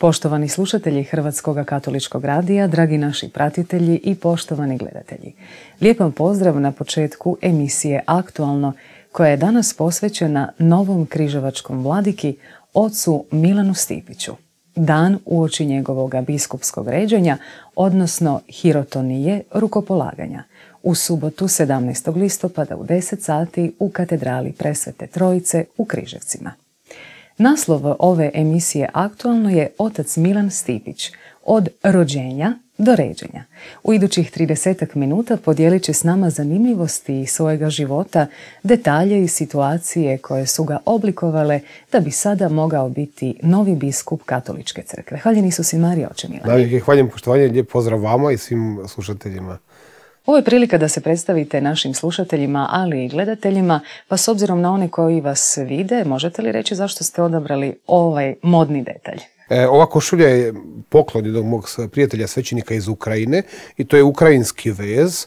Poštovani slušatelji Hrvatskog katoličkog radija, dragi naši pratitelji i poštovani gledatelji. Lijep pozdrav na početku emisije Aktualno, koja je danas posvećena novom križevačkom vladiki, ocu Milanu Stipiću. Dan uoči njegovog biskupskog ređenja, odnosno hirotonije rukopolaganja, u subotu 17. listopada u 10 sati u katedrali Presvete Trojice u Križevcima. Naslov ove emisije aktualno je Otac Milan Stipić, od rođenja do ređenja. U idućih 30 minuta podijelit će s nama zanimljivosti svojega života, detalje i situacije koje su ga oblikovale da bi sada mogao biti novi biskup katoličke crkve. Hvaljen nisu i Marija, oče Milan. Hvaljen, poštovanje, lijep pozdrav vama i svim slušateljima. Ovo je prilika da se predstavite našim slušateljima, ali i gledateljima, pa s obzirom na one koji vas vide, možete li reći zašto ste odabrali ovaj modni detalj? E, ova košulja je poklon jednog mog prijatelja svećenika iz Ukrajine i to je ukrajinski vez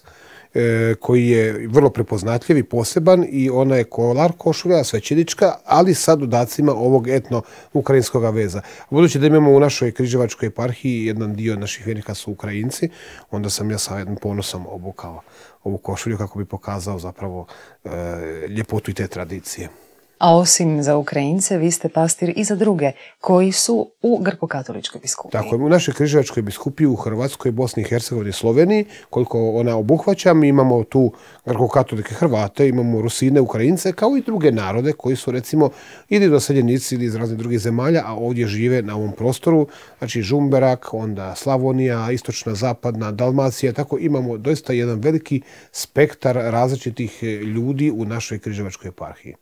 E, koji je vrlo prepoznatljiv i poseban i ona je kolar košulja, svećenička, ali sa dodacima ovog etno-ukrajinskog veza. Budući da imamo u našoj križevačkoj eparhiji jedan dio naših vjernika su Ukrajinci, onda sam ja sa jednom ponosom obukao ovu košulju kako bi pokazao zapravo e, ljepotu i te tradicije. A osim za Ukrajince, vi ste pastir i za druge koji su u grkokatoličkoj biskupiji. Tako, u našoj križevačkoj biskupiji u Hrvatskoj, Bosni i Hercegovini i Sloveniji, koliko ona obuhvaća, mi imamo tu grkokatolike Hrvate, imamo Rusine, Ukrajince, kao i druge narode koji su recimo ili doseljenici ili iz raznih drugih zemalja, a ovdje žive na ovom prostoru, znači Žumberak, onda Slavonija, istočna, zapadna, Dalmacija, tako imamo doista jedan veliki spektar različitih e, ljudi u našoj križevačkoj eparhiji.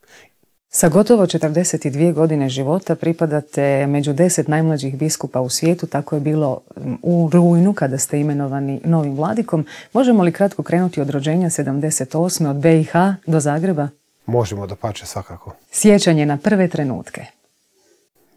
Sa gotovo 42 godine života pripadate među deset najmlađih biskupa u svijetu, tako je bilo u rujnu kada ste imenovani novim vladikom. Možemo li kratko krenuti od rođenja 78. od BiH do Zagreba? Možemo da pače svakako. Sjećanje na prve trenutke.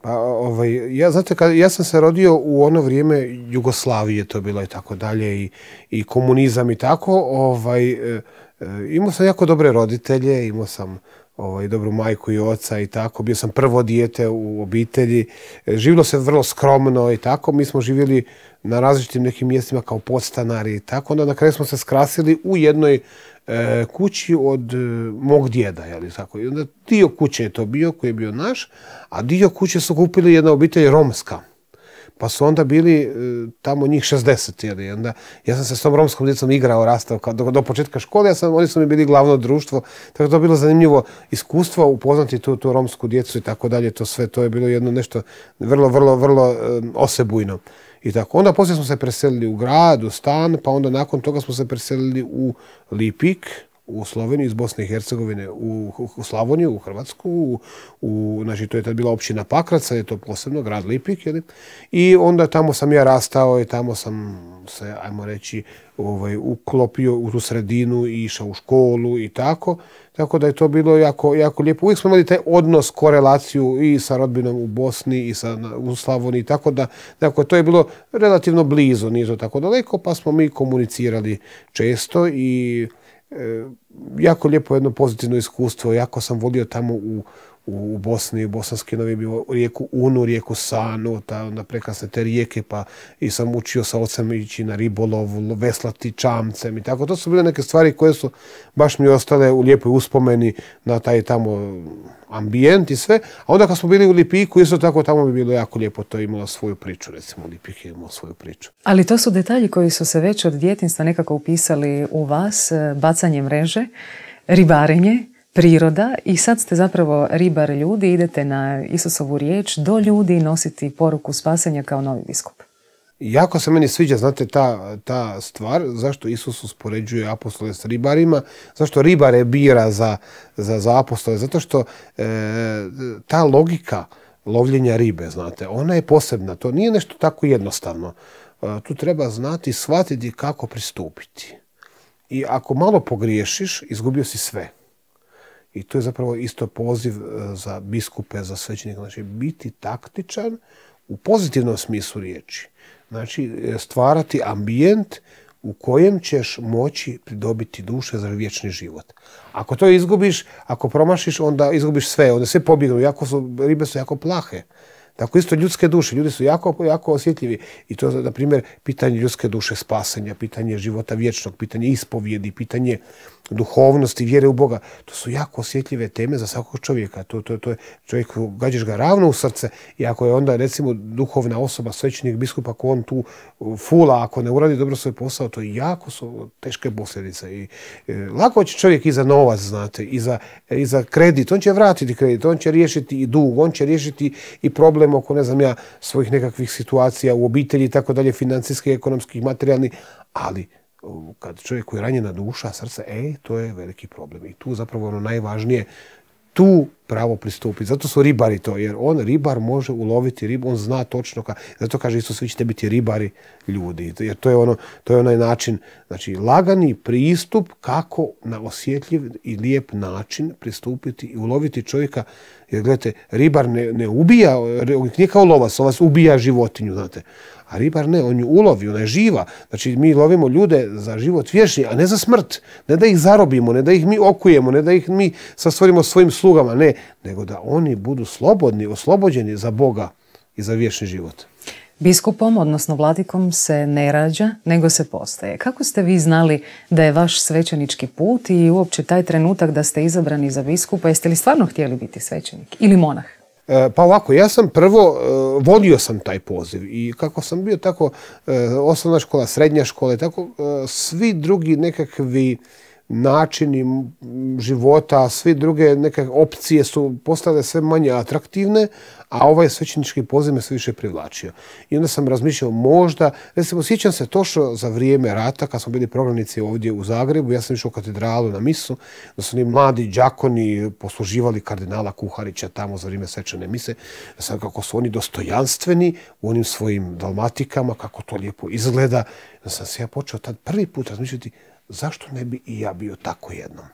Pa, ovaj, ja, ja sam se rodio u ono vrijeme Jugoslavije, to bilo i tako dalje, i, komunizam i tako. Ovaj, e, e, imao sam jako dobre roditelje, imao sam ovaj, dobru majku i oca i tako. Bio sam prvo dijete u obitelji. E, živilo se vrlo skromno i tako. Mi smo živjeli na različitim nekim mjestima kao podstanari i tako. Onda na kraju smo se skrasili u jednoj e, kući od e, mog djeda. I onda dio kuće je to bio koji je bio naš, a dio kuće su kupili jedna obitelj romska pa su onda bili e, tamo njih 60. Jeli, ja sam se s tom romskom djecom igrao rastao do, početka škole, ja oni su mi bili glavno društvo, tako da je bilo zanimljivo iskustvo upoznati tu, tu romsku djecu i tako dalje, to sve, to je bilo jedno nešto vrlo, vrlo, vrlo osebujno. I tako. Onda poslije smo se preselili u grad, u stan, pa onda nakon toga smo se preselili u Lipik, u Sloveniju, iz Bosne i Hercegovine u, Slavoniju, u Hrvatsku, u, znači to je tad bila općina Pakrac, je to posebno, grad Lipik, i onda tamo sam ja rastao i tamo sam se, ajmo reći, ovaj, uklopio u tu sredinu i išao u školu i tako, tako da je to bilo jako, jako lijepo. Uvijek smo imali taj odnos, korelaciju i sa rodbinom u Bosni i u Slavoniji, tako da dakle, to je bilo relativno blizu, nizu, tako daleko, pa smo mi komunicirali često i jako lijepo jedno pozitivno iskustvo, jako sam vodio tamo u, u, Bosni, u Bosanski novi bio rijeku Unu, rijeku Sanu, ta onda prekrasne te rijeke, pa i sam učio sa ocem ići na ribolov, veslati čamcem i tako. To su bile neke stvari koje su baš mi ostale u lijepoj uspomeni na taj tamo ambijent i sve. A onda kad smo bili u Lipiku, isto tako tamo bi bilo jako lijepo, to je imalo svoju priču, recimo Lipik je imao svoju priču. Ali to su detalji koji su se već od djetinstva nekako upisali u vas, eh, bacanje mreže, ribarenje, priroda i sad ste zapravo ribar ljudi, idete na Isusovu riječ do ljudi nositi poruku spasenja kao novi biskup. Jako se meni sviđa, znate, ta, ta stvar, zašto Isus uspoređuje apostole s ribarima, zašto ribare bira za, za, apostole, zato što e, ta logika lovljenja ribe, znate, ona je posebna, to nije nešto tako jednostavno. E, tu treba znati, shvatiti kako pristupiti. I ako malo pogriješiš, izgubio si sve. I to je zapravo isto poziv e, za biskupe, za svećenika. Znači, biti taktičan u pozitivnom smislu riječi. Znači, e, stvarati ambijent u kojem ćeš moći pridobiti duše za vječni život. Ako to izgubiš, ako promašiš, onda izgubiš sve, onda sve pobjegnu, jako su, ribe su jako plahe. Tako isto ljudske duše, ljudi su jako, jako osjetljivi i to je, na primjer, pitanje ljudske duše spasenja, pitanje života vječnog, pitanje ispovjedi, pitanje duhovnosti, vjere u Boga. To su jako osjetljive teme za svakog čovjeka. To, je čovjek, gađaš ga ravno u srce i ako je onda recimo duhovna osoba, svećenik, biskupa, ako on tu uh, fula, ako ne uradi dobro svoj posao, to je jako su teške posljedice. I, e, lako će čovjek i za novac, znate, i za, e, i za kredit. On će vratiti kredit, on će riješiti i dug, on će riješiti i problem oko, ne znam ja, svojih nekakvih situacija u obitelji i tako dalje, financijskih, ekonomskih, materijalnih, ali kad čovjeku je ranjena duša, srce, e to je veliki problem. I tu zapravo ono najvažnije, tu pravo pristupiti. Zato su ribari to, jer on ribar može uloviti ribu, on zna točno zato kaže Isus, svi ćete biti ribari ljudi. Jer to je ono, to je onaj način, znači lagani pristup kako na osjetljiv i lijep način pristupiti i uloviti čovjeka. Jer gledajte, ribar ne, ne ubija, nije kao lovac, on vas ubija životinju, znate. A ribar ne, on ju ulovi, ona je živa. Znači mi lovimo ljude za život vješnji, a ne za smrt. Ne da ih zarobimo, ne da ih mi okujemo, ne da ih mi sastvorimo svojim slugama, ne nego da oni budu slobodni, oslobođeni za Boga i za vječni život. Biskupom, odnosno vladikom, se ne rađa, nego se postaje. Kako ste vi znali da je vaš svećenički put i uopće taj trenutak da ste izabrani za biskupa? Jeste li stvarno htjeli biti svećenik ili monah? E, pa ovako, ja sam prvo, e, volio sam taj poziv i kako sam bio tako e, osnovna škola, srednja škola i tako, svi drugi nekakvi načini života, sve druge neke opcije su postale sve manje atraktivne, a ovaj svećenički poziv me sve više privlačio. I onda sam razmišljao možda, recimo sjećam se to što za vrijeme rata kad smo bili prognanici ovdje u Zagrebu, ja sam išao u katedralu na misu, da su oni mladi đakoni posluživali kardinala Kuharića tamo za vrijeme svećane mise, da sam kako su oni dostojanstveni u onim svojim dalmatikama, kako to lijepo izgleda, da sam se ja počeo tad prvi put razmišljati zašto ne bi i ja bio tako jednom?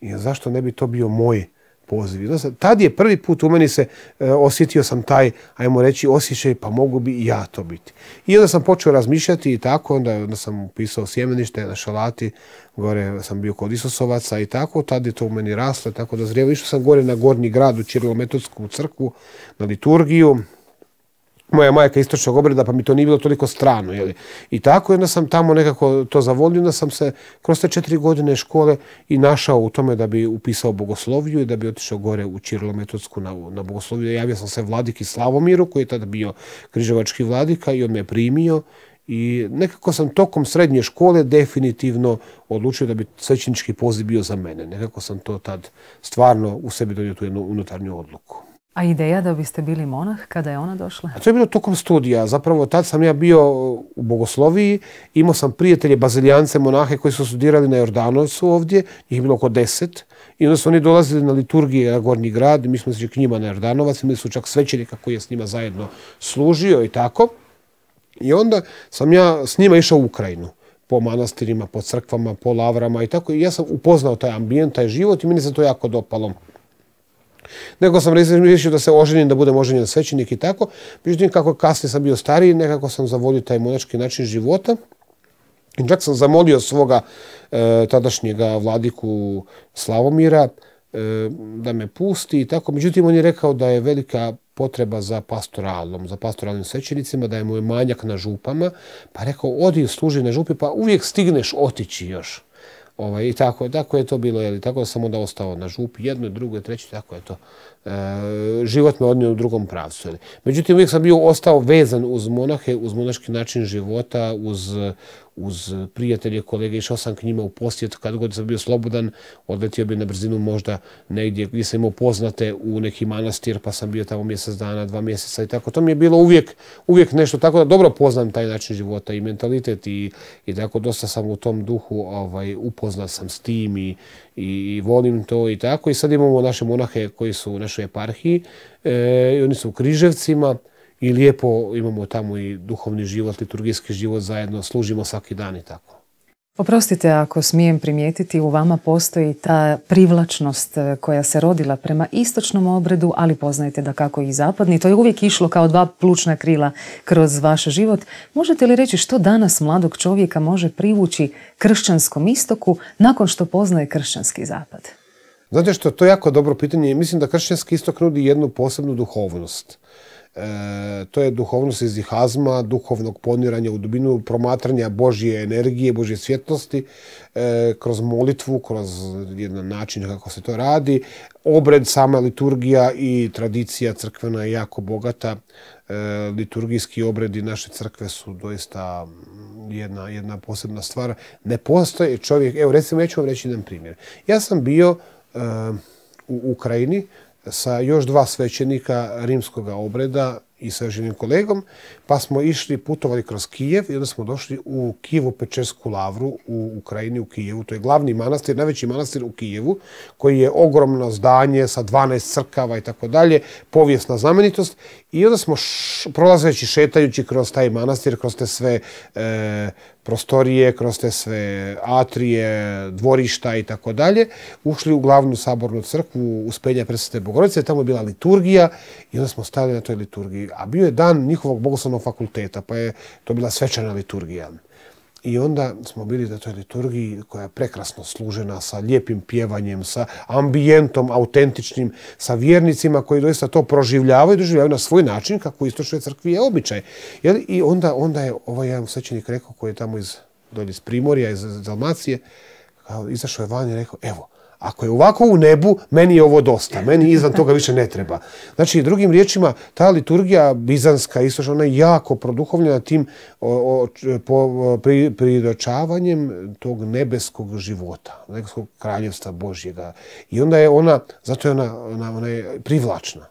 I zašto ne bi to bio moj poziv? tad je prvi put u meni se e, osjetio sam taj, ajmo reći, osjećaj pa mogu bi i ja to biti. I onda sam počeo razmišljati i tako, onda, sam upisao sjemenište na šalati, gore sam bio kod Isusovaca i tako, tad je to u meni raslo, tako da zrijevo Išao sam gore na Gornji grad u Čirilometodsku crkvu, na liturgiju, moja majka istočnog obreda, pa mi to nije bilo toliko strano. I tako, onda sam tamo nekako to zavolio, onda sam se kroz te četiri godine škole i našao u tome da bi upisao bogosloviju i da bi otišao gore u čirilo na, na bogosloviju. Javio sam se vladiki Slavomiru, koji je tada bio križevački vladika i on me primio i nekako sam tokom srednje škole definitivno odlučio da bi svećnički poziv bio za mene. Nekako sam to tad stvarno u sebi donio tu jednu unutarnju odluku. A ideja da biste bili monah, kada je ona došla? A to je bilo tokom studija. Zapravo tad sam ja bio u Bogosloviji. Imao sam prijatelje bazilijance, monahe koji su studirali na Jordanovcu ovdje. Njih je bilo oko deset. I onda su oni dolazili na liturgije na Gornji grad. Mi smo se k njima na Jordanovac. Imali su čak svećenika koji je s njima zajedno služio i tako. I onda sam ja s njima išao u Ukrajinu po manastirima, po crkvama, po lavrama i tako. I ja sam upoznao taj ambijent, taj život i meni se to jako dopalo. Neko sam riješio da se oženim, da budem oženjen svećenik i tako. Međutim, kako kasnije sam bio stariji, nekako sam zavolio taj monački način života. I čak sam zamolio svoga e, tadašnjega vladiku Slavomira e, da me pusti i tako. Međutim, on je rekao da je velika potreba za pastoralnom, za pastoralnim svećenicima, da je mu je manjak na župama. Pa rekao, odi služi na župi, pa uvijek stigneš otići još. Ovaj, I tako, tako je to bilo, jeli, tako sam onda ostao na župi, jedno, drugo, treće, tako je to. E, život me odnio u drugom pravcu. Jeli. Međutim, uvijek sam bio ostao vezan uz monahe, uz monaški način života, uz, uz prijatelje, kolege, išao sam k njima u posjet, kad god sam bio slobodan, odletio bi na brzinu možda negdje gdje sam imao poznate u neki manastir, pa sam bio tamo mjesec dana, dva mjeseca i tako. To mi je bilo uvijek, uvijek nešto, tako da dobro poznam taj način života i mentalitet i, i tako dosta sam u tom duhu ovaj, upoznat sam s tim i, i volim to i tako. I sad imamo naše monahe koji su u našoj eparhiji, e, i oni su u Križevcima, i lijepo imamo tamo i duhovni život, liturgijski život zajedno, služimo svaki dan i tako. Oprostite ako smijem primijetiti, u vama postoji ta privlačnost e, koja se rodila prema istočnom obredu, ali poznajte da kako i zapadni. To je uvijek išlo kao dva plučna krila kroz vaš život. Možete li reći što danas mladog čovjeka može privući kršćanskom istoku nakon što poznaje kršćanski zapad? Znate što, to je jako dobro pitanje. Mislim da kršćanski istok nudi jednu posebnu duhovnost. E, to je duhovnost iz ihazma, duhovnog poniranja u dubinu, promatranja Božje energije, Božje svjetlosti, e, kroz molitvu, kroz jedan način kako se to radi. Obred, sama liturgija i tradicija crkvena je jako bogata. E, liturgijski obredi naše crkve su doista jedna, jedna posebna stvar. Ne postoji čovjek, evo recimo, ja ću vam reći jedan primjer. Ja sam bio u Ukrajini, sa još dva svećenika rimskog obreda i sa ženim kolegom, pa smo išli, putovali kroz Kijev i onda smo došli u Kijevu Pečersku lavru u Ukrajini, u Kijevu. To je glavni manastir, najveći manastir u Kijevu, koji je ogromno zdanje sa 12 crkava i tako dalje, povijesna znamenitost i onda smo prolazeći, šetajući kroz taj manastir, kroz te sve e, prostorije, kroz te sve atrije, dvorišta i tako dalje, ušli u glavnu sabornu crkvu Uspenja Presvete Bogorodice, tamo je bila liturgija i onda smo stali na toj liturgiji. A bio je dan njihovog bogoslovnog fakulteta, pa je to bila svečana liturgija. I onda smo bili na toj liturgiji koja je prekrasno služena sa lijepim pjevanjem, sa ambijentom autentičnim, sa vjernicima koji doista to proživljavaju i doživljavaju na svoj način kako u istočnoj crkvi je običaj. I onda, onda je ovaj jedan svećenik rekao koji je tamo iz, dolje iz Primorja, iz Dalmacije, izašao je van i rekao, evo, ako je ovako u nebu, meni je ovo dosta, meni izvan toga više ne treba. Znači, drugim riječima, ta liturgija bizanska, istočna, ona je jako produhovljena tim tog nebeskog života, nebeskog kraljevstva Božjega. I onda je ona, zato je ona, ona, ona je privlačna.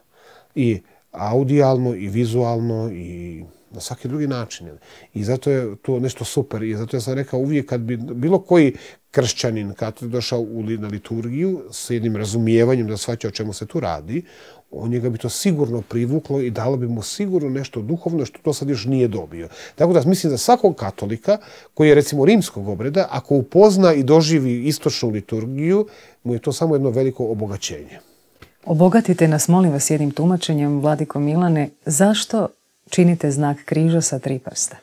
I audijalno, i vizualno, i na svaki drugi način. I zato je to nešto super. I zato ja sam rekao uvijek kad bi bilo koji kršćanin kad došao u, na liturgiju s jednim razumijevanjem da shvaća o čemu se tu radi, on njega bi to sigurno privuklo i dalo bi mu sigurno nešto duhovno što to sad još nije dobio. Tako da mislim da svakog katolika koji je recimo rimskog obreda, ako upozna i doživi istočnu liturgiju, mu je to samo jedno veliko obogaćenje. Obogatite nas, molim vas, jednim tumačenjem, Vladiko Milane, zašto činite znak križa sa tri prsta.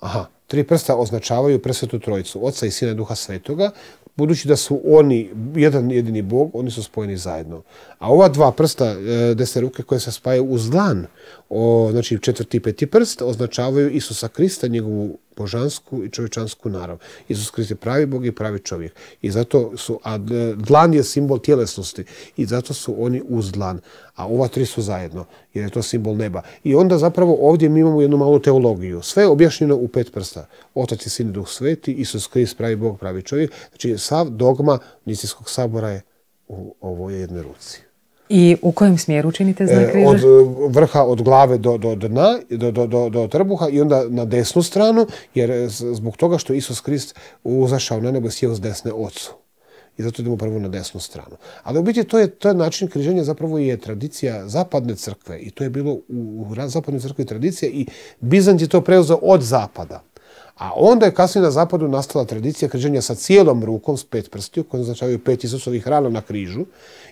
Aha, tri prsta označavaju presvetu trojicu, oca i sina i duha svetoga, budući da su oni jedan jedini bog, oni su spojeni zajedno. A ova dva prsta e, desne ruke koje se spajaju uz dlan, o, znači četvrti i peti prst, označavaju Isusa Krista, njegovu božansku i čovječansku narav. Isus Krist je pravi Bog i pravi čovjek. I zato su, a dlan je simbol tjelesnosti i zato su oni uz dlan. A ova tri su zajedno, jer je to simbol neba. I onda zapravo ovdje mi imamo jednu malu teologiju. Sve je objašnjeno u pet prsta. Otac i sin i duh sveti, Isus Hrist, pravi Bog, pravi čovjek. Znači, sav dogma Nisijskog sabora je u ovoj jednoj ruci. I u kojem smjeru činite znak križa? E, od e, vrha, od glave do, dna, do, trbuha i onda na desnu stranu, jer e, zbog toga što Isus Krist uzašao na nebo i sjeo s desne ocu. I zato idemo prvo na desnu stranu. Ali u biti to je, to način križenja zapravo je tradicija zapadne crkve i to je bilo u, u zapadnoj crkvi tradicija i Bizant je to preuzeo od zapada. A onda je kasnije na zapadu nastala tradicija križenja sa cijelom rukom, s pet prstiju, koji označavaju pet Isusovih rana na križu.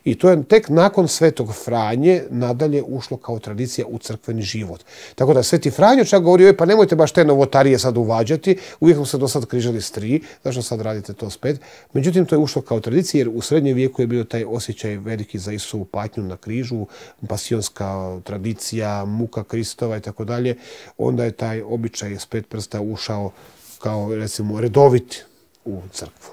I to je tek nakon svetog Franje nadalje ušlo kao tradicija u crkveni život. Tako da sveti Franjo čak govori, pa nemojte baš te novotarije sad uvađati, uvijek smo se do sad križali s tri, zašto sad radite to s pet? Međutim, to je ušlo kao tradicija jer u srednjem vijeku je bio taj osjećaj veliki za Isusovu patnju na križu, pasionska tradicija, muka Kristova i tako dalje. Onda je taj običaj s pet prsta ušao kao recimo redoviti u crkvu.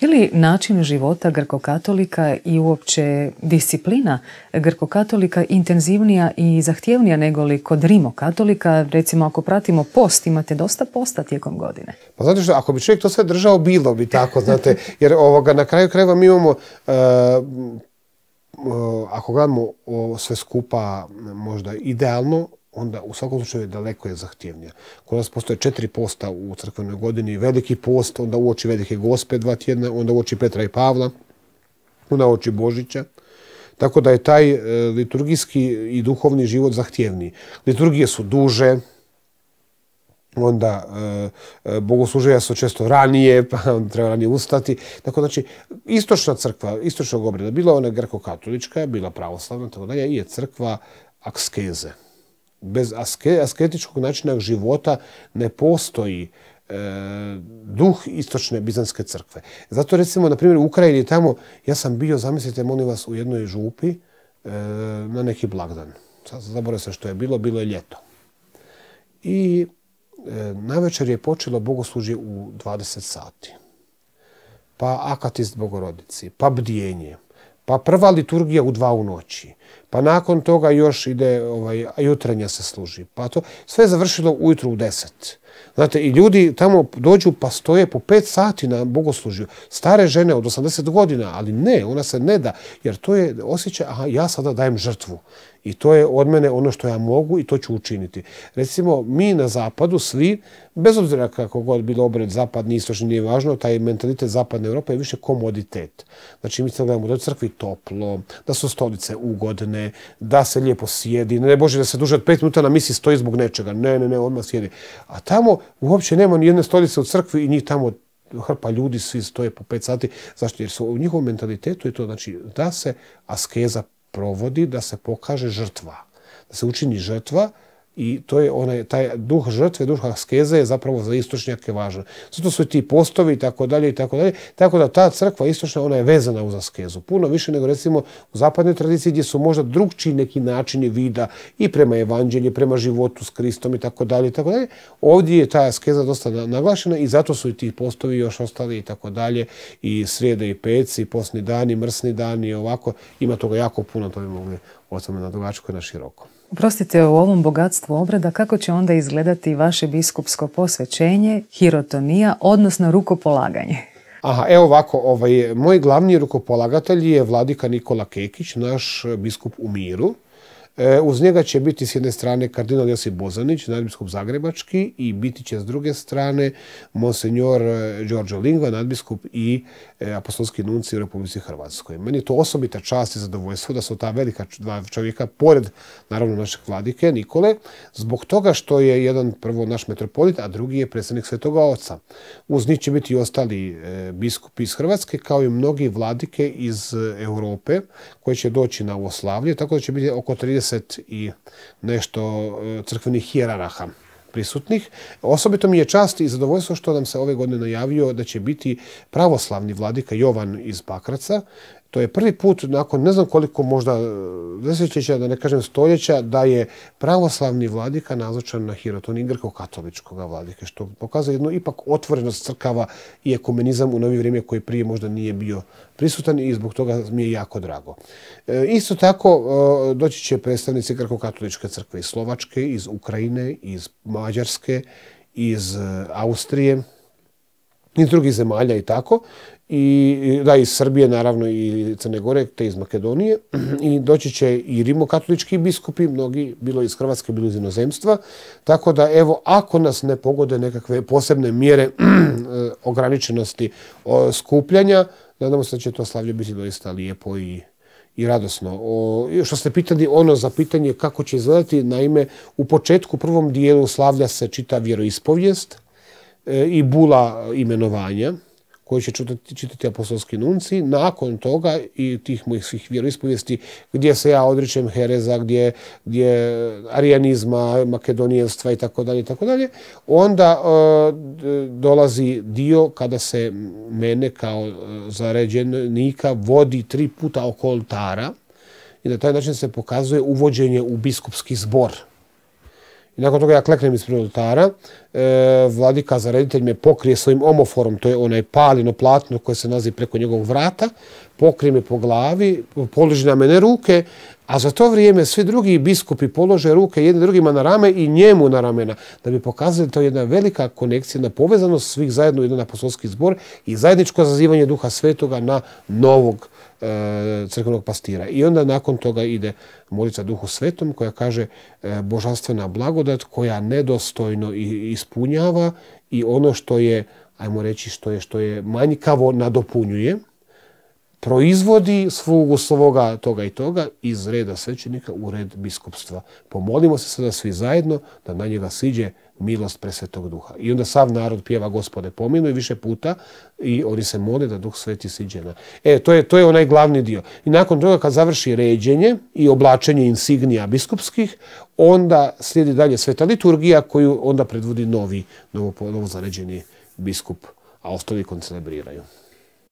Je li način života grkokatolika i uopće disciplina grkokatolika intenzivnija i zahtjevnija nego li kod rimokatolika? Recimo ako pratimo post, imate dosta posta tijekom godine. Pa znate što, ako bi čovjek to sve držao, bilo bi tako, znate. Jer ovoga, na kraju krajeva mi imamo uh, ako gledamo sve skupa možda idealno, onda u svakom slučaju daleko je zahtjevnija. Kod nas postoje četiri posta u crkvenoj godini, veliki post, onda uoči velike gospe dva tjedna, onda uoči Petra i Pavla, onda uoči Božića. Tako da je taj e, liturgijski i duhovni život zahtjevniji. Liturgije su duže, onda e, e, bogosluženja su često ranije, pa treba ranije ustati. Tako znači, istočna crkva, istočnog obreda, bila ona grko-katolička, bila pravoslavna, tako dalje, je crkva akskeze bez asketičkog načina života ne postoji e, duh istočne Bizanske crkve. Zato recimo, na primjer, u Ukrajini tamo, ja sam bio, zamislite, molim vas, u jednoj župi e, na neki blagdan. Sad zaboravio sam što je bilo, bilo je ljeto. I e, na večer je počelo bogoslužje u 20 sati. Pa akatist bogorodici, pa bdijenje. Pa prva liturgija u dva u noći. Pa nakon toga još ide, ovaj, jutrenja se služi. Pa to sve je završilo ujutru u deset. Znate, i ljudi tamo dođu pa stoje po pet sati na bogoslužju. Stare žene od 80 godina, ali ne, ona se ne da, jer to je osjećaj, aha, ja sada dajem žrtvu. I to je od mene ono što ja mogu i to ću učiniti. Recimo, mi na zapadu svi, bez obzira kako god bilo obred zapadni, istočni, nije važno, taj mentalitet zapadne Europe je više komoditet. Znači, mi se gledamo da je crkvi toplo, da su stolice ugodne, da se lijepo sjedi, ne bože da se duže od pet minuta na misi stoji zbog nečega, ne, ne, ne, odmah sjedi. A tamo uopće nema ni jedne stolice u crkvi i njih tamo hrpa ljudi, svi stoje po pet sati. Zašto? Jer su u njihovom mentalitetu je to, znači, da se askeza provodi da se pokaže žrtva. Da se učini žrtva i to je onaj, taj duh žrtve, duh askeze je zapravo za istočnjake važan. Zato su ti postovi i tako dalje i tako dalje. Tako da ta crkva istočna, ona je vezana uz askezu. Puno više nego recimo u zapadnoj tradiciji gdje su možda drugčiji neki načini vida i prema evanđelju, prema životu s Kristom i tako dalje i tako dalje. Ovdje je ta askeza dosta naglašena i zato su i ti postovi još ostali i tako dalje. I srijede i peci, i posni dani, mrsni dani i ovako. Ima toga jako puno, to bi mogli o na dugačko na široko. Prostite, u ovom bogatstvu obrada, kako će onda izgledati vaše biskupsko posvećenje, hirotonija, odnosno rukopolaganje? Aha, evo ovako, ovaj, moj glavni rukopolagatelj je vladika Nikola Kekić, naš biskup u miru. E, uz njega će biti s jedne strane kardinal Josip Bozanić, nadbiskup Zagrebački i biti će s druge strane monsenjor Đorđo e, Lingva, nadbiskup i E, apostolski nunci u Republici Hrvatskoj. Meni je to osobita čast i zadovoljstvo da su ta velika dva čovjeka, pored naravno našeg vladike Nikole, zbog toga što je jedan prvo naš metropolit, a drugi je predsjednik Svetoga Oca. Uz njih će biti i ostali e, biskupi iz Hrvatske, kao i mnogi vladike iz e, Europe koji će doći na ovo slavlje, tako da će biti oko 30 i nešto crkvenih hjeraraha prisutnih. Osobito mi je čast i zadovoljstvo što nam se ove godine najavio da će biti pravoslavni vladika Jovan iz Pakraca, to je prvi put nakon ne znam koliko možda e, desetljeća, da ne kažem stoljeća, da je pravoslavni vladika nazočan na hirotoni grko-katoličkog vladike, što pokazuje jednu ipak otvorenost crkava i ekumenizam u novi vrijeme koji prije možda nije bio prisutan i zbog toga mi je jako drago. E, isto tako e, doći će predstavnici grko-katoličke crkve iz Slovačke, iz Ukrajine, iz Mađarske, iz Austrije, iz drugih zemalja i tako i da iz Srbije naravno i Crne Gore te iz Makedonije i doći će i rimokatolički biskupi, mnogi bilo iz Hrvatske, bilo iz inozemstva. Tako da evo ako nas ne pogode nekakve posebne mjere e, ograničenosti skupljanja, nadamo se da će to slavlje biti doista lijepo i i radosno. što ste pitali ono za pitanje kako će izgledati, naime u početku u prvom dijelu slavlja se čita vjeroispovijest e, i bula imenovanja koji će čitati, čitati apostolski nunci, nakon toga i tih mojih svih vjeroispovijesti gdje se ja odričem hereza, gdje, gdje arijanizma, makedonijanstva i tako tako dalje, onda e, dolazi dio kada se mene kao e, zaređenika vodi tri puta oko oltara i na taj način se pokazuje uvođenje u biskupski zbor i nakon toga ja kleknem ispred oltara, e, vladika za reditelj me pokrije svojim omoforom, to je onaj palino platno koje se nalazi preko njegovog vrata, pokrije me po glavi, poliži na mene ruke, a za to vrijeme svi drugi biskupi polože ruke jedni drugima na rame i njemu na ramena. Da bi pokazali to je jedna velika konekcija, na povezanost svih zajedno jedan apostolski zbor i zajedničko zazivanje duha svetoga na novog e, crkvenog pastira. I onda nakon toga ide molica duhu svetom koja kaže e, božanstvena blagodat koja nedostojno ispunjava i ono što je, ajmo reći, što je, što je manjkavo nadopunjuje proizvodi svog svoga toga i toga iz reda svećenika u red biskupstva. Pomolimo se sada svi zajedno da na njega siđe milost presvetog duha. I onda sav narod pjeva gospode pominu i više puta i oni se mole da duh sveti siđe na. E, to je, to je onaj glavni dio. I nakon toga kad završi ređenje i oblačenje insignija biskupskih, onda slijedi dalje sveta liturgija koju onda predvodi novi, novo, novo zaređeni biskup, a ostali koncelebriraju.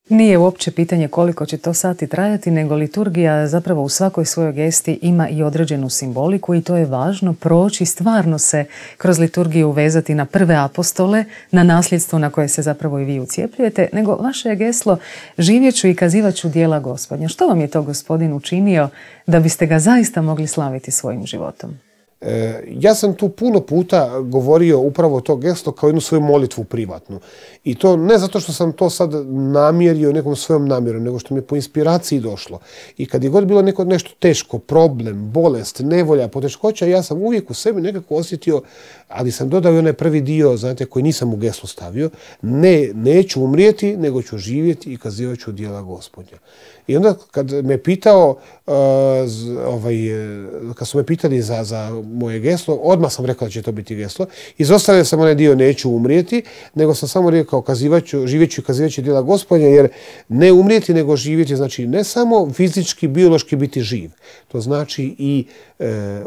Nije uopće pitanje koliko će to sati trajati, nego liturgija zapravo u svakoj svojoj gesti ima i određenu simboliku i to je važno proći, stvarno se kroz liturgiju vezati na prve apostole, na nasljedstvo na koje se zapravo i vi ucijepljujete, nego vaše je geslo živjet ću i kazivat ću dijela gospodnja. Što vam je to gospodin učinio da biste ga zaista mogli slaviti svojim životom? E, ja sam tu puno puta govorio upravo to gesto kao jednu svoju molitvu privatnu. I to ne zato što sam to sad namjerio nekom svojom namjerom, nego što mi je po inspiraciji došlo. I kad je god bilo neko nešto teško, problem, bolest, nevolja, poteškoća, ja sam uvijek u sebi nekako osjetio, ali sam dodao i onaj prvi dio, znate, koji nisam u geslu stavio, ne, neću umrijeti, nego ću živjeti i kazivati ću djela gospodnja. I onda kad me pitao, uh, ovaj, e, kad su me pitali za, za moje geslo, odmah sam rekao da će to biti geslo. Izostavio sam onaj dio neću umrijeti, nego sam samo rekao kazivaću, živjeću i kazivaću djela gospodnja, jer ne umrijeti nego živjeti, znači ne samo fizički, biološki biti živ. To znači i e,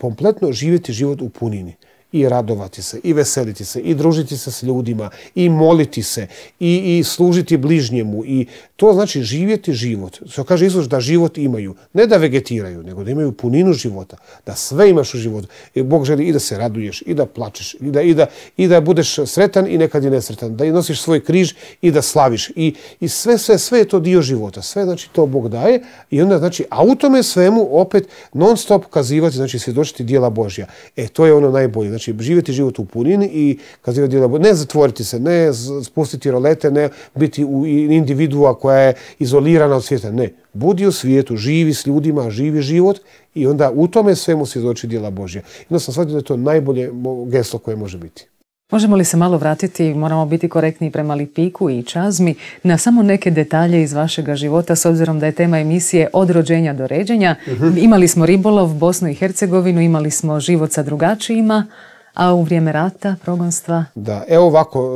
kompletno živjeti život u punini i radovati se, i veseliti se, i družiti se s ljudima, i moliti se, i, služiti bližnjemu. I to znači živjeti život. Što kaže Isus, da život imaju. Ne da vegetiraju, nego da imaju puninu života. Da sve imaš u životu. E, Bog želi i da se raduješ, i da plačeš, i da, i da, budeš sretan i nekad i nesretan. Da nosiš svoj križ i da slaviš. I, i sve, sve, sve je to dio života. Sve znači to Bog daje i onda znači, a u tome svemu opet non stop kazivati, znači svjedočiti dijela Božja. E, to je ono najbolje. Znači, Znači, živjeti život u punini i kazivati djela Ne zatvoriti se, ne spustiti rolete, ne biti u individua koja je izolirana od svijeta. Ne. Budi u svijetu, živi s ljudima, živi život i onda u tome svemu svjedoči djela Božja. I onda sam shvatio da je to najbolje geslo koje može biti. Možemo li se malo vratiti, moramo biti korektni prema Lipiku i Čazmi, na samo neke detalje iz vašega života, s obzirom da je tema emisije od rođenja do ređenja. Mhm. Imali smo ribolov, Bosnu i Hercegovinu, imali smo život sa drugačijima. A u vrijeme rata, progonstva? Da, evo ovako,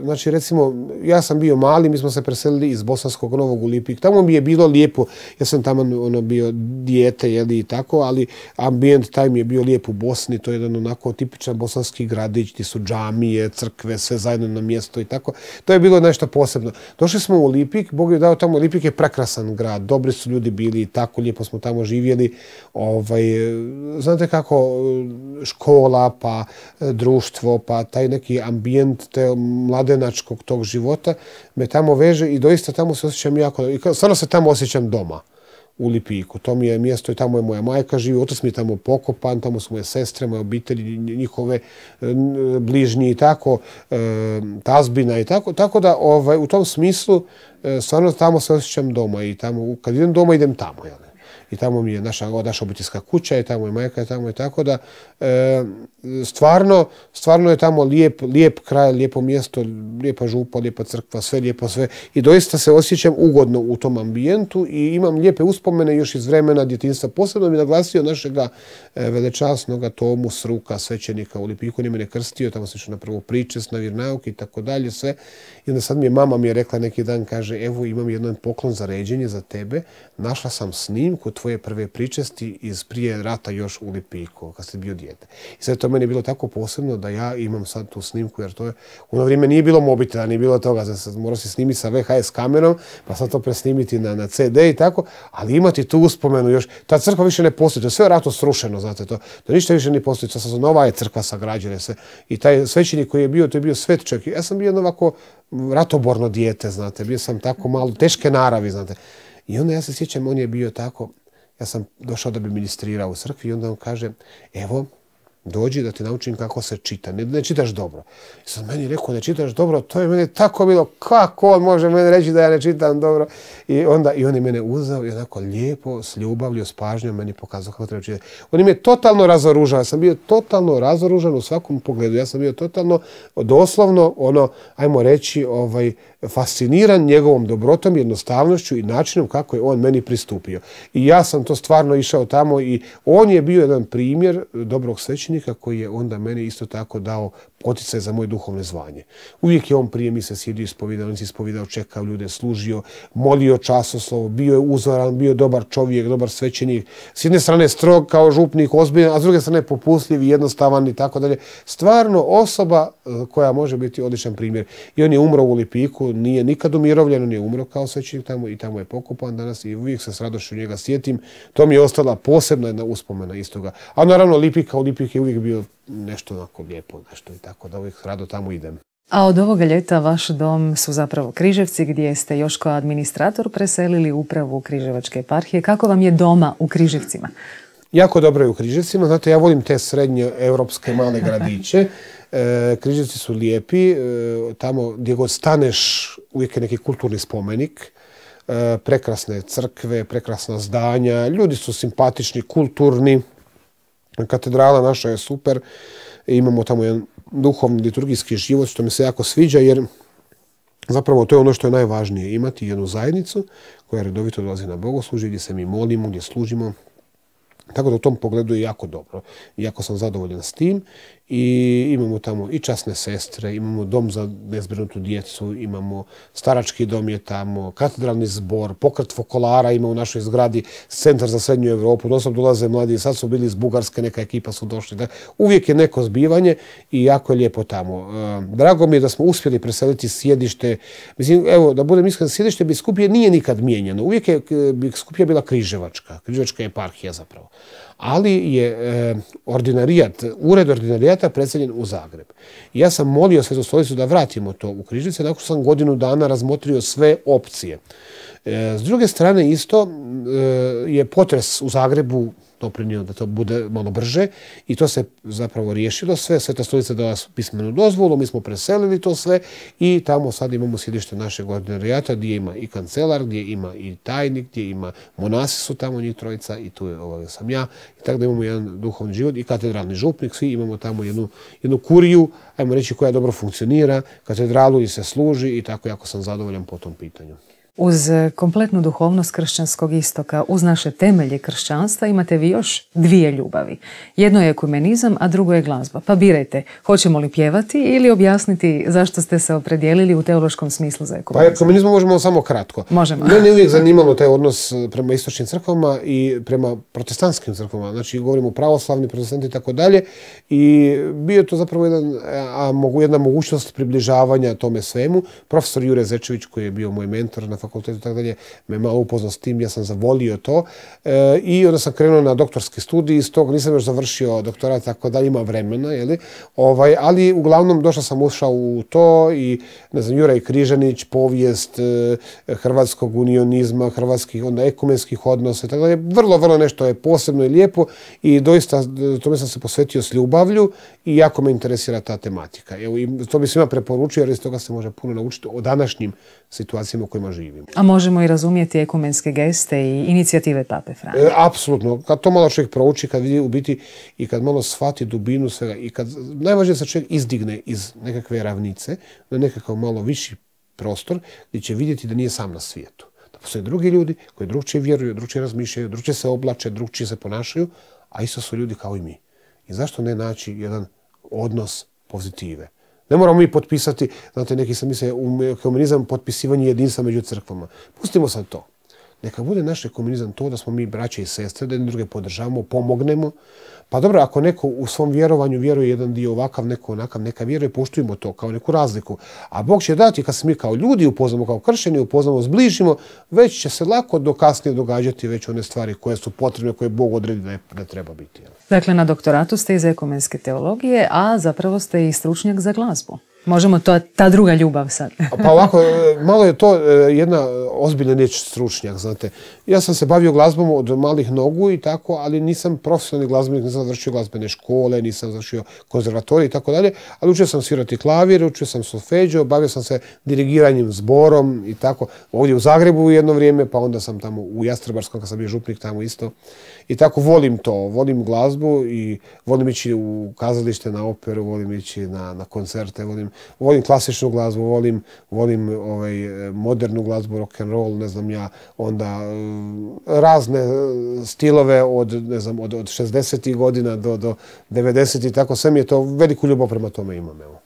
e, znači recimo, ja sam bio mali, mi smo se preselili iz Bosanskog Novog u Lipik. Tamo mi je bilo lijepo, ja sam tamo ono, bio dijete, jeli i tako, ali ambijent taj mi je bio lijep u Bosni, to je jedan onako tipičan bosanski gradić, ti su džamije, crkve, sve zajedno na mjesto i tako. To je bilo nešto posebno. Došli smo u Lipik, Bog je dao tamo, Lipik je prekrasan grad, dobri su ljudi bili i tako, lijepo smo tamo živjeli. Ovaj, e, znate kako, e, škola, pa e, društvo, pa taj neki ambijent te mladenačkog tog života me tamo veže i doista tamo se osjećam jako, i stvarno se tamo osjećam doma u Lipiku. To mi je mjesto i tamo je moja majka živi, otac mi je tamo pokopan, tamo su moje sestre, moje obitelji, njihove bližnji i tako, e, tazbina i tako. Tako da ovaj, u tom smislu e, stvarno tamo se osjećam doma i tamo, kad idem doma idem tamo. Jel? i tamo mi je naša, naša obiteljska kuća i tamo je majka i tamo je tako da e, stvarno, stvarno je tamo lijep, lijep kraj, lijepo mjesto, lijepa župa, lijepa crkva, sve lijepo sve i doista se osjećam ugodno u tom ambijentu i imam lijepe uspomene još iz vremena djetinjstva Posebno mi naglasio našega e, velečasnoga Tomu Sruka, svećenika u Lipiku, on je mene krstio, tamo se išao na prvo priče, na i tako dalje, sve. I onda sad mi je mama mi je rekla neki dan, kaže, evo imam jedan poklon za ređenje za tebe, našla sam snimku tvoje prve pričesti iz prije rata još u Lipiku, kad ste bio djete. I sad to meni je bilo tako posebno da ja imam sad tu snimku, jer to je, u ono vrijeme nije bilo mobitela, nije bilo toga, se morao si snimiti sa VHS kamerom, pa sad to presnimiti na, CD i tako, ali imati tu uspomenu još, ta crkva više ne postoji, to je sve rato srušeno, znate to, to ništa više ne postoji, to sad nova je crkva sagrađena se. I taj svećenik koji je bio, to je bio čovjek. ja sam bio jedno ovako ratoborno dijete, znate, bio sam tako malo, teške naravi, znate. I onda ja se sjećam, on je bio tako, ja sam došao da bi ministrirao u crkvi i onda on kaže, evo, dođi da te naučim kako se čita. Ne, čitaš dobro. I sad meni rekao ne čitaš dobro, to je meni tako bilo, kako on može meni reći da ja ne čitam dobro. I onda i on je mene uzeo i onako lijepo, s ljubavlju, s pažnjom meni pokazao kako treba čitati. On je totalno razoružan, ja sam bio totalno razoružan u svakom pogledu. Ja sam bio totalno, doslovno, ono, ajmo reći, ovaj, fasciniran njegovom dobrotom, jednostavnošću i načinom kako je on meni pristupio. I ja sam to stvarno išao tamo i on je bio jedan primjer dobrog svećenja duhovnika koji je onda meni isto tako dao poticaj za moje duhovne zvanje. Uvijek je on prije mi se sjedio ispovidao, on se ispovidao, čekao ljude, služio, molio časoslovo, bio je uzoran, bio je dobar čovjek, dobar svećenik. S jedne strane strog kao župnik, ozbiljan, a s druge strane popusljiv i jednostavan i tako dalje. Stvarno osoba e, koja može biti odličan primjer. I on je umro u Lipiku, nije nikad umirovljen, on je umro kao svećenik tamo i tamo je pokupan danas i uvijek se s radošću njega sjetim. To mi je ostala posebna jedna uspomena iz toga. A naravno lipika uvijek bio nešto onako lijepo, nešto i tako da uvijek rado tamo idem. A od ovoga ljeta vaš dom su zapravo Križevci gdje ste još kao administrator preselili upravu Križevačke eparhije. Kako vam je doma u Križevcima? Jako dobro je u Križevcima. Znate, ja volim te srednje europske male gradiće. E, križevci su lijepi. E, tamo gdje god staneš uvijek je neki kulturni spomenik. E, prekrasne crkve, prekrasna zdanja. Ljudi su simpatični, kulturni. Katedrala naša je super, imamo tamo jedan duhovni liturgijski život što mi se jako sviđa jer zapravo to je ono što je najvažnije, imati jednu zajednicu koja redovito dolazi na bogoslužje gdje se mi molimo, gdje služimo, tako da u tom pogledu je jako dobro. Jako sam zadovoljan s tim i imamo tamo i časne sestre, imamo dom za nezbrinutu djecu, imamo starački dom je tamo, katedralni zbor, pokret fokolara ima u našoj zgradi, centar za srednju Europu, dosta dolaze mladi, sad su bili iz Bugarske, neka ekipa su došli. uvijek je neko zbivanje i jako je lijepo tamo. E, drago mi je da smo uspjeli preseliti sjedište, mislim, evo, da budem iskren, sjedište Biskupije nije nikad mijenjano, uvijek je e, Biskupija bila Križevačka, Križevačka eparhija zapravo ali je eh, ordinarijat, ured ordinarijata preseljen u Zagreb. ja sam molio Svetu stolicu da vratimo to u Križnice, nakon sam godinu dana razmotrio sve opcije. Eh, s druge strane isto eh, je potres u Zagrebu doprinio da to bude malo brže i to se zapravo riješilo sve. Sveta stolica dala pismenu dozvolu, mi smo preselili to sve i tamo sad imamo sjedište našeg ordinarijata gdje ima i kancelar, gdje ima i tajnik, gdje ima monasi su tamo njih trojica i tu je ovaj, sam ja. I tako da imamo jedan duhovni život i katedralni župnik, svi imamo tamo jednu, jednu kuriju, ajmo reći koja dobro funkcionira, katedralu i se služi i tako jako sam zadovoljan po tom pitanju uz kompletnu duhovnost kršćanskog istoka, uz naše temelje kršćanstva imate vi još dvije ljubavi. Jedno je ekumenizam, a drugo je glazba. Pa birajte, hoćemo li pjevati ili objasniti zašto ste se opredijelili u teološkom smislu za ekumenizam? Pa ekumenizam možemo samo kratko. Možemo. Mene je uvijek zanimalo taj odnos eh, prema istočnim crkvama i prema protestantskim crkvama. Znači, govorimo pravoslavni, protestanti i tako dalje. I bio je to zapravo jedan, eh, jedna mogućnost približavanja tome svemu. Profesor Jure Zečević, koji je bio moj mentor na fakultetu i tako dalje me malo upoznao s tim, ja sam zavolio to e, i onda sam krenuo na doktorski studij, iz tog nisam još završio doktorat, tako da ima vremena, jeli? Ovaj, ali uglavnom došao sam ušao u to i, ne znam, Juraj Križanić, povijest e, hrvatskog unionizma, hrvatskih, onda ekumenskih odnosa i tako dalje, vrlo, vrlo nešto je posebno i lijepo i doista e, tome sam se posvetio s ljubavlju i jako me interesira ta tematika. i to bi svima preporučio jer iz toga se može puno naučiti o današnjim situacijama u kojima živi. A možemo i razumjeti ekumenske geste i inicijative Pape Franja? E, apsolutno. Kad to malo čovjek prouči, kad vidi u biti i kad malo shvati dubinu svega i kad najvažnije se čovjek izdigne iz nekakve ravnice na nekakav malo viši prostor gdje će vidjeti da nije sam na svijetu. Da postoje drugi ljudi koji drugčije vjeruju, drugčije razmišljaju, drugčije se oblače, drugčije se ponašaju, a isto su ljudi kao i mi. I zašto ne naći jedan odnos pozitive? Ne moramo mi potpisati, znate, neki sam misle, u um, komunizam potpisivanje jedinstva među crkvama. Pustimo sad to. Neka bude naš komunizam to da smo mi braće i sestre, da jedne druge podržavamo, pomognemo. Pa dobro, ako neko u svom vjerovanju vjeruje jedan dio ovakav, neko onakav, neka vjeruje, poštujemo to kao neku razliku. A Bog će dati kad se mi kao ljudi upoznamo, kao kršeni, upoznamo, zbližimo, već će se lako do kasnije događati već one stvari koje su potrebne, koje Bog odredi da, da treba biti. Dakle, na doktoratu ste iz ekumenske teologije, a zapravo ste i stručnjak za glazbu. Možemo to, ta druga ljubav sad. pa ovako, e, malo je to e, jedna ozbiljna riječ stručnjak, znate. Ja sam se bavio glazbom od malih nogu i tako, ali nisam profesionalni glazbenik, nisam završio glazbene škole, nisam završio konzervatorij i tako dalje, ali učio sam svirati klavir, učio sam solfeđo, bavio sam se dirigiranjem zborom i tako. Ovdje u Zagrebu jedno vrijeme, pa onda sam tamo u Jastrebarskom, kad sam bio župnik, tamo isto. I tako volim to, volim glazbu i volim ići u kazalište na operu, volim ići na, koncerte, volim, klasičnu glazbu, volim, volim ovaj, modernu glazbu, rock and roll, ne znam ja, onda eh, razne eh, stilove od, ne znam, od, 60. godina do, do 90. i tako sve mi je to, veliku ljubav prema tome imam. Evo.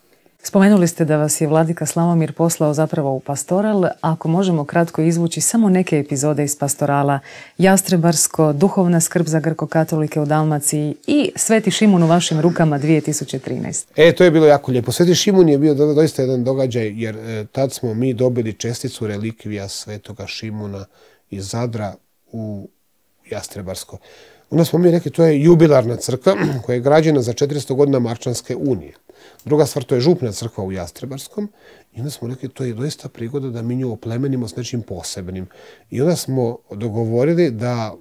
Spomenuli ste da vas je Vladika Slavomir poslao zapravo u pastoral. Ako možemo kratko izvući samo neke epizode iz pastorala, Jastrebarsko, Duhovna skrb za grkokatolike u Dalmaciji i Sveti Šimun u vašim rukama 2013. E, to je bilo jako lijepo. Sveti Šimun je bio doista jedan događaj jer e, tad smo mi dobili česticu relikvija Svetoga Šimuna iz Zadra u Jastrebarsko. Onda smo mi rekli, to je jubilarna crkva koja je građena za 400 godina Marčanske unije. Druga stvar, to je župna crkva u Jastrebarskom. I onda smo rekli, to je doista prigoda da mi nju oplemenimo s nečim posebnim. I onda smo dogovorili da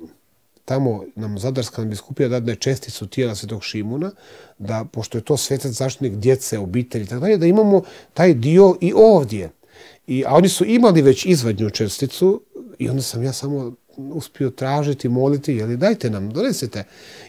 tamo nam Zadarska biskupija dadne česticu tijela Svetog Šimuna, da, pošto je to svetac zaštitnik djece, obitelji, tako dalje, da imamo taj dio i ovdje. I, a oni su imali već izvadnju česticu i onda sam ja samo uspio tražiti, moliti, jeli dajte nam, donesite.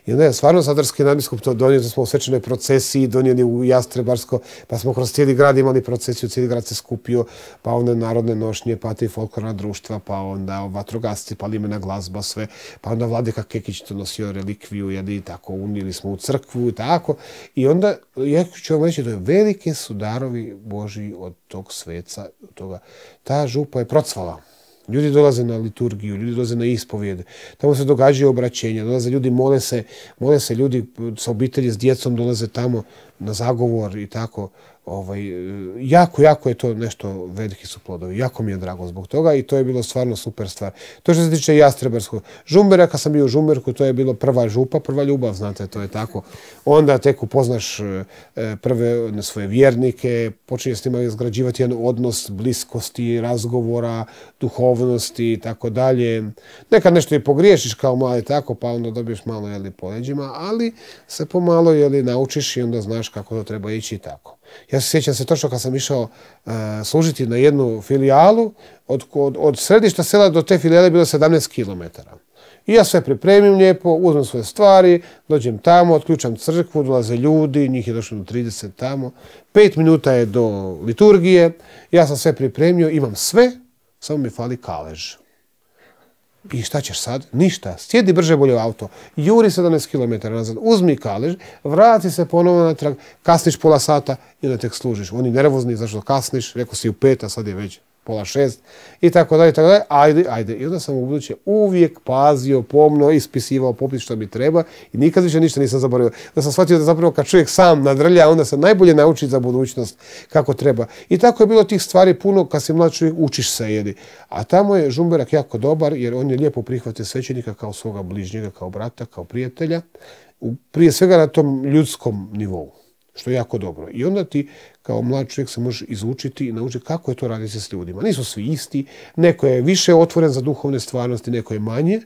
I onda je stvarno sadarski nadbiskup to donijeli, smo u svečanoj procesiji, donijeli u Jastrebarsko, pa smo kroz cijeli grad imali procesiju, cijeli grad se skupio, pa onda narodne nošnje, pa te folklorna društva, pa onda vatrogasci, pa limena glazba, sve, pa onda Vladika Kekić to nosio relikviju, i tako, unijeli smo u crkvu i tako. I onda, ja ću vam reći, to je velike su darovi Božji od tog sveca, od toga. Ta župa je procvala. Ljudi dolaze na liturgiju, ljudi dolaze na ispovjede. Tamo se događaju obraćenja, dolaze ljudi, mole se, mole se ljudi sa obitelji, s djecom dolaze tamo na zagovor i tako. Ovaj, e, jako, jako je to nešto, veliki su plodovi. Jako mi je drago zbog toga i to je bilo stvarno super stvar. To što se tiče Jastrebarskog. Žumbera, kad sam bio u Žumberku, to je bilo prva župa, prva ljubav, znate, to je tako. Onda tek upoznaš e, e, prve svoje vjernike, počinje s njima izgrađivati jedan odnos bliskosti, razgovora, duhovnosti i tako dalje. Nekad nešto i pogriješiš kao i tako, pa onda dobiješ malo jeli, po leđima, ali se pomalo jeli, naučiš i onda znaš kako to treba ići i tako. Ja se sjećam se točno kad sam išao e, služiti na jednu filijalu, od, od središta sela do te filijale je bilo 17 km. I ja sve pripremim lijepo, uzmem svoje stvari, dođem tamo, otključam crkvu, dolaze ljudi, njih je došlo do 30 tamo. Pet minuta je do liturgije, ja sam sve pripremio, imam sve, samo mi fali kalež. I šta ćeš sad? Ništa. Sjedi brže bolje u auto. Juri 17 km nazad. Uzmi kalež, vrati se ponovo natrag, kasniš pola sata i onda tek služiš. Oni nervozni, zašto kasniš, rekao si u peta, sad je već pola šest i tako dalje, tako dalje, ajde, ajde. I onda sam u buduće uvijek pazio, pomno, ispisivao popis što mi treba i nikad više ništa nisam zaboravio. Da sam shvatio da zapravo kad čovjek sam nadrlja, onda se najbolje nauči za budućnost kako treba. I tako je bilo tih stvari puno kad si mlad čovjek učiš se jedi. A tamo je Žumberak jako dobar jer on je lijepo prihvatio svećenika kao svoga bližnjega, kao brata, kao prijatelja. Prije svega na tom ljudskom nivou što je jako dobro. I onda ti kao mlad čovjek se možeš izučiti i naučiti kako je to raditi s ljudima. Nisu svi isti, neko je više otvoren za duhovne stvarnosti, neko je manje,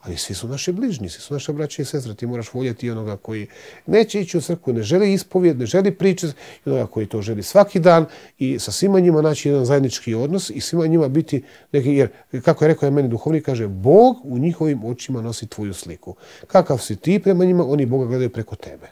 ali svi su naši bližnji, svi su naše braće i sestra. Ti moraš voljeti onoga koji neće ići u crkvu, ne želi ispovjed, ne želi priče, onoga koji to želi svaki dan i sa svima njima naći jedan zajednički odnos i svima njima biti neki, jer kako je rekao je meni duhovnik, kaže Bog u njihovim očima nosi tvoju sliku. Kakav si ti prema njima, oni Boga gledaju preko tebe.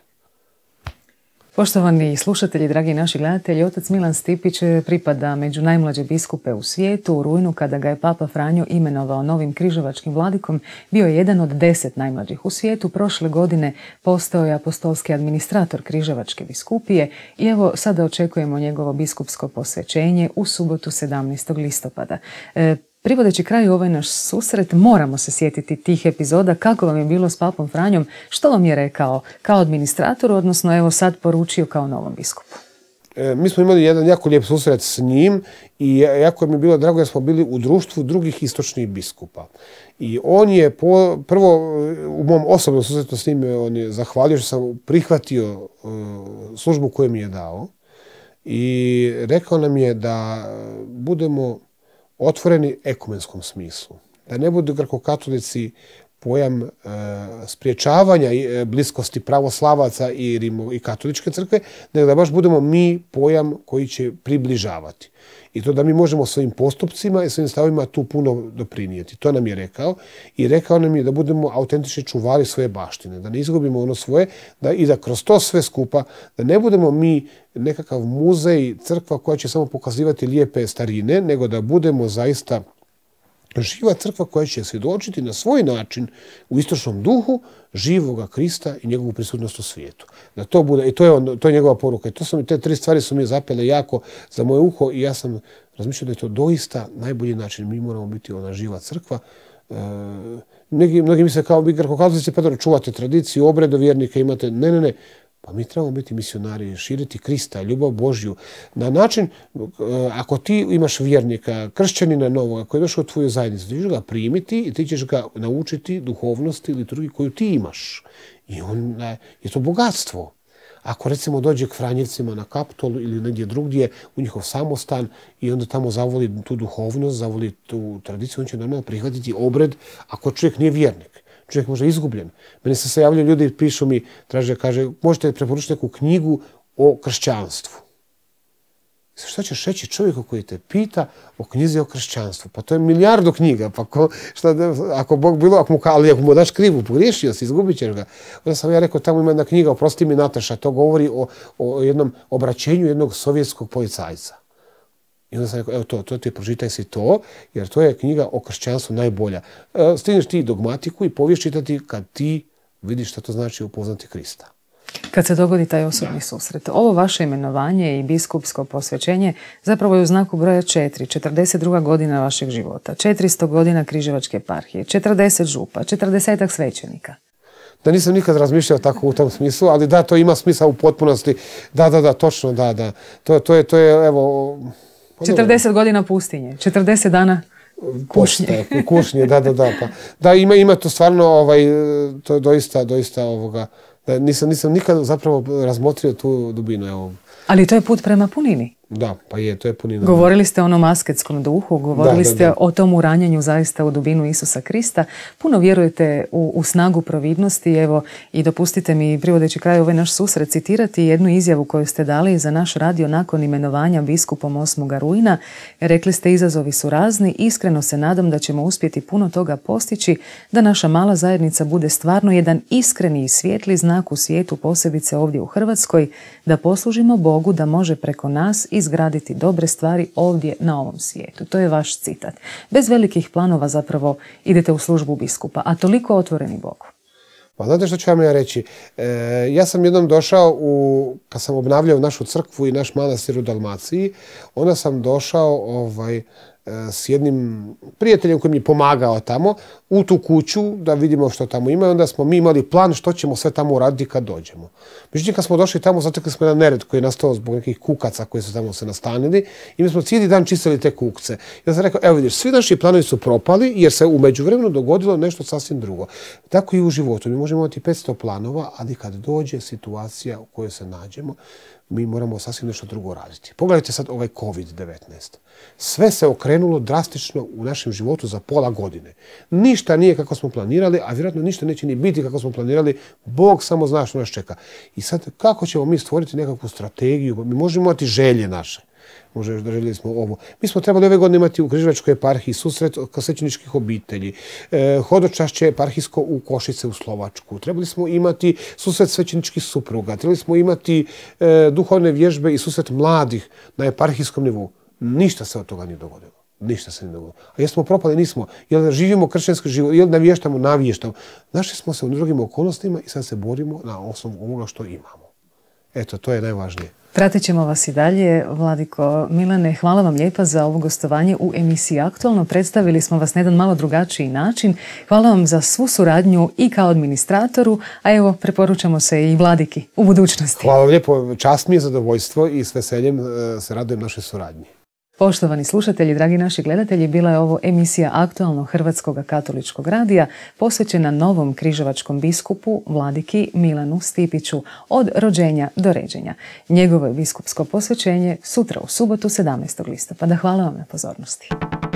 Poštovani slušatelji, dragi naši gledatelji, otac Milan Stipić pripada među najmlađe biskupe u svijetu. U rujnu, kada ga je Papa Franjo imenovao novim križevačkim vladikom, bio je jedan od deset najmlađih u svijetu. Prošle godine postao je apostolski administrator križevačke biskupije i evo sada očekujemo njegovo biskupsko posvećenje u subotu 17. listopada. E, Privodeći kraju ovaj naš susret, moramo se sjetiti tih epizoda kako vam je bilo s papom Franjom, što vam je rekao kao administrator, odnosno evo sad poručio kao novom biskupu. E, mi smo imali jedan jako lijep susret s njim i jako mi je bilo drago da smo bili u društvu drugih istočnih biskupa. I on je prvo u mom osobnom susretu s njim on je zahvalio što sam prihvatio e, službu koju mi je dao i rekao nam je da budemo otvoreni ekumenskom smislu. Da ne budu grkokatolici pojam e, spriječavanja e, bliskosti pravoslavaca i, Rimo, i katoličke crkve, nego da baš budemo mi pojam koji će približavati. I to da mi možemo svojim postupcima i svojim stavima tu puno doprinijeti. To nam je rekao i rekao nam je da budemo autentični čuvari svoje baštine, da ne izgubimo ono svoje da i da kroz to sve skupa, da ne budemo mi nekakav muzej, crkva koja će samo pokazivati lijepe starine, nego da budemo zaista živa crkva koja će svjedočiti na svoj način u istočnom duhu živoga Krista i njegovu prisutnost u svijetu. Da to bude, I to je, ono, to je njegova poruka. I to su, te tri stvari su mi zapele jako za moje uho i ja sam razmišljao da je to doista najbolji način. Mi moramo biti ona živa crkva. E, neki, mnogi misle kao vi grkokatolici, pa čuvate tradiciju, obredo imate. Ne, ne, ne. Pa mi trebamo biti misionari, širiti Krista, ljubav Božju. Na način, e, ako ti imaš vjernika, kršćanina novoga koji je došao u tvoju zajednicu, ti ćeš ga primiti i ti ćeš ga naučiti duhovnosti ili drugi koju ti imaš. I on, e, je to bogatstvo. Ako recimo dođe k Franjevcima na Kaptolu ili negdje drugdje u njihov samostan i onda tamo zavoli tu duhovnost, zavoli tu tradiciju, on će normalno prihvatiti obred ako čovjek nije vjernik čovjek možda izgubljen. Meni se se javljaju ljudi, pišu mi, traže, kaže, možete preporučiti neku knjigu o kršćanstvu. Šta ćeš reći čovjeku koji te pita o knjizi o kršćanstvu? Pa to je milijardu knjiga, pa ko, šta, ako Bog bilo, ako mu, ali ako mu daš krivu, pogriješio si, izgubit ćeš ga. Onda sam ja rekao, tamo ima jedna knjiga, oprosti mi Nataša, to govori o, o jednom obraćenju jednog sovjetskog policajca. I onda sam rekao, evo to, to ti pročitaj si to, jer to je knjiga o kršćanstvu najbolja. E, stigneš ti dogmatiku i povijest čitati kad ti vidiš što to znači upoznati Krista. Kad se dogodi taj osobni susret, ovo vaše imenovanje i biskupsko posvećenje zapravo je u znaku broja 4, 42. godina vašeg života, 400 godina križevačke parhije, 40 župa, 40 svećenika. Da nisam nikad razmišljao tako u tom smislu, ali da, to ima smisla u potpunosti. Da, da, da, točno, da, da. To, to to je, evo, 40 godina pustinje, 40 dana kušnje. kušnje, da, da, da. Pa. Da, ima, ima to stvarno, ovaj, to je doista, doista ovoga, nisam, nisam nikad zapravo razmotrio tu dubinu. Evo. Ali to je put prema punini. Da, pa je, to je punina. Govorili ste o onom asketskom duhu, govorili ste o tom uranjanju zaista u dubinu Isusa Krista. Puno vjerujete u, snagu providnosti. Evo, i dopustite mi, privodeći kraj ovaj naš susret, citirati jednu izjavu koju ste dali za naš radio nakon imenovanja biskupom 8. rujna. Rekli ste, izazovi su razni. Iskreno se nadam da ćemo uspjeti puno toga postići, da naša mala zajednica bude stvarno jedan iskreni i svijetli znak u svijetu, posebice ovdje u Hrvatskoj, da poslužimo Bogu da može preko nas i izgraditi dobre stvari ovdje na ovom svijetu. To je vaš citat. Bez velikih planova zapravo idete u službu biskupa, a toliko otvoreni Bogu. Pa znate što ću vam ja reći? E, ja sam jednom došao, u, kad sam obnavljao našu crkvu i naš manastir u Dalmaciji, onda sam došao ovaj, E, s jednim prijateljem koji mi je pomagao tamo u tu kuću da vidimo što tamo ima i onda smo mi imali plan što ćemo sve tamo uraditi kad dođemo. Međutim, kad smo došli tamo, zatekli smo jedan nered koji je nastao zbog nekih kukaca koji su tamo se nastanili i mi smo cijeli dan čistili te kukce. Ja sam rekao, evo vidiš, svi naši planovi su propali jer se u međuvremenu dogodilo nešto sasvim drugo. Tako i u životu. Mi možemo imati 500 planova, ali kad dođe situacija u kojoj se nađemo, mi moramo sasvim nešto drugo raditi. Pogledajte sad ovaj COVID-19. Sve se okrenulo drastično u našem životu za pola godine. Ništa nije kako smo planirali, a vjerojatno ništa neće ni biti kako smo planirali. Bog samo zna što nas čeka. I sad kako ćemo mi stvoriti nekakvu strategiju? Mi možemo imati želje naše. Možemo još željeli smo ovo. Mi smo trebali ove godine imati u Križevačkoj eparhiji susret kasećničkih obitelji, e, hodočašće eparhijsko u Košice u Slovačku. Trebali smo imati susret svećničkih supruga, trebali smo imati e, duhovne vježbe i susret mladih na eparhijskom nivou. Ništa se od toga nije dogodilo. Ništa se nije dogodilo. A jesmo propali, nismo. Jel živimo kršćanski život, jel navještamo, navještamo. Našli smo se u drugim okolnostima i sad se borimo na osnovu onoga što imamo. Eto, to je najvažnije. Pratit ćemo vas i dalje, Vladiko Milane. Hvala vam lijepa za ovo gostovanje u emisiji Aktualno. Predstavili smo vas na jedan malo drugačiji način. Hvala vam za svu suradnju i kao administratoru, a evo, preporučamo se i Vladiki u budućnosti. Hvala vam lijepo. Čast mi je zadovoljstvo i s veseljem e, se radujem našoj suradnji. Poštovani slušatelji, dragi naši gledatelji, bila je ovo emisija aktualno Hrvatskog katoličkog radija posvećena novom križevačkom biskupu Vladiki Milanu Stipiću od rođenja do ređenja. Njegovo je biskupsko posvećenje sutra u subotu 17. listopada. Hvala vam na pozornosti.